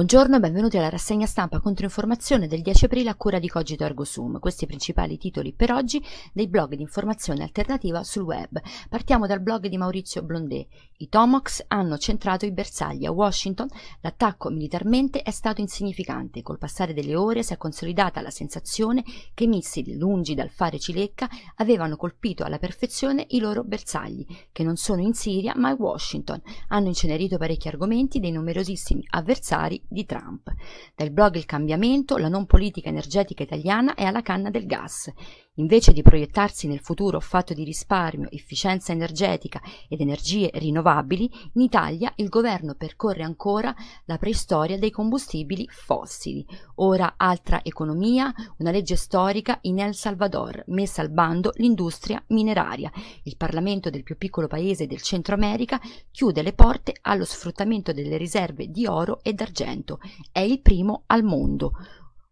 Buongiorno e benvenuti alla rassegna stampa contro informazione del 10 aprile a cura di Cogito Ergosum. Questi i principali titoli per oggi dei blog di informazione alternativa sul web. Partiamo dal blog di Maurizio Blondet. I Tomox hanno centrato i bersagli a Washington. L'attacco militarmente è stato insignificante. Col passare delle ore si è consolidata la sensazione che i missili, lungi dal fare cilecca, avevano colpito alla perfezione i loro bersagli, che non sono in Siria ma a Washington. Hanno incenerito parecchi argomenti dei numerosissimi avversari di Trump. Dal blog Il Cambiamento, la non politica energetica italiana è alla canna del gas invece di proiettarsi nel futuro fatto di risparmio, efficienza energetica ed energie rinnovabili, in Italia il governo percorre ancora la preistoria dei combustibili fossili. Ora altra economia, una legge storica in El Salvador, messa al bando l'industria mineraria. Il Parlamento del più piccolo paese del Centro America chiude le porte allo sfruttamento delle riserve di oro e d'argento. È il primo al mondo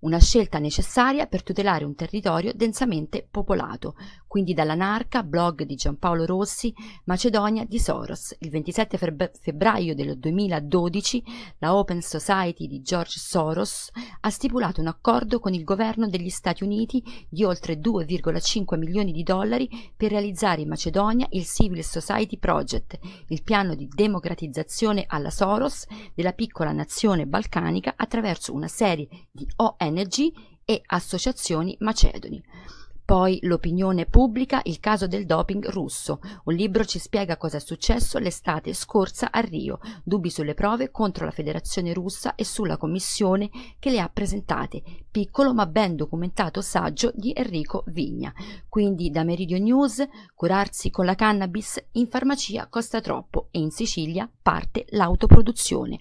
una scelta necessaria per tutelare un territorio densamente popolato quindi dall'anarca, blog di Giampaolo Rossi, Macedonia di Soros. Il 27 febbraio del 2012 la Open Society di George Soros ha stipulato un accordo con il governo degli Stati Uniti di oltre 2,5 milioni di dollari per realizzare in Macedonia il Civil Society Project, il piano di democratizzazione alla Soros della piccola nazione balcanica attraverso una serie di ONG e associazioni macedoni. Poi l'opinione pubblica il caso del doping russo. Un libro ci spiega cosa è successo l'estate scorsa a Rio, dubbi sulle prove contro la Federazione russa e sulla commissione che le ha presentate. Piccolo ma ben documentato saggio di Enrico Vigna. Quindi da Meridio News, curarsi con la cannabis in farmacia costa troppo e in Sicilia parte l'autoproduzione.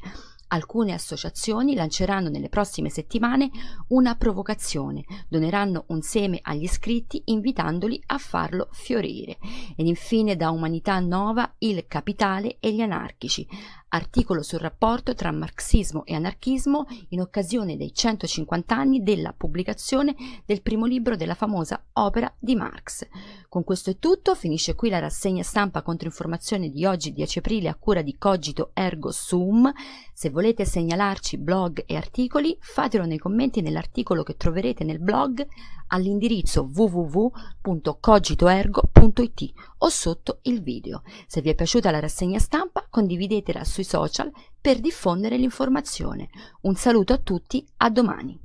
Alcune associazioni lanceranno nelle prossime settimane una provocazione, doneranno un seme agli iscritti invitandoli a farlo fiorire. Ed infine da Umanità Nova il capitale e gli anarchici, articolo sul rapporto tra marxismo e anarchismo in occasione dei 150 anni della pubblicazione del primo libro della famosa opera di Marx. Con questo è tutto, finisce qui la rassegna stampa contro informazione di oggi 10 aprile a cura di Cogito Ergo Sum. Se volete segnalarci blog e articoli, fatelo nei commenti nell'articolo che troverete nel blog all'indirizzo www.cogitoergo.it o sotto il video. Se vi è piaciuta la rassegna stampa, condividetela sui social per diffondere l'informazione. Un saluto a tutti, a domani.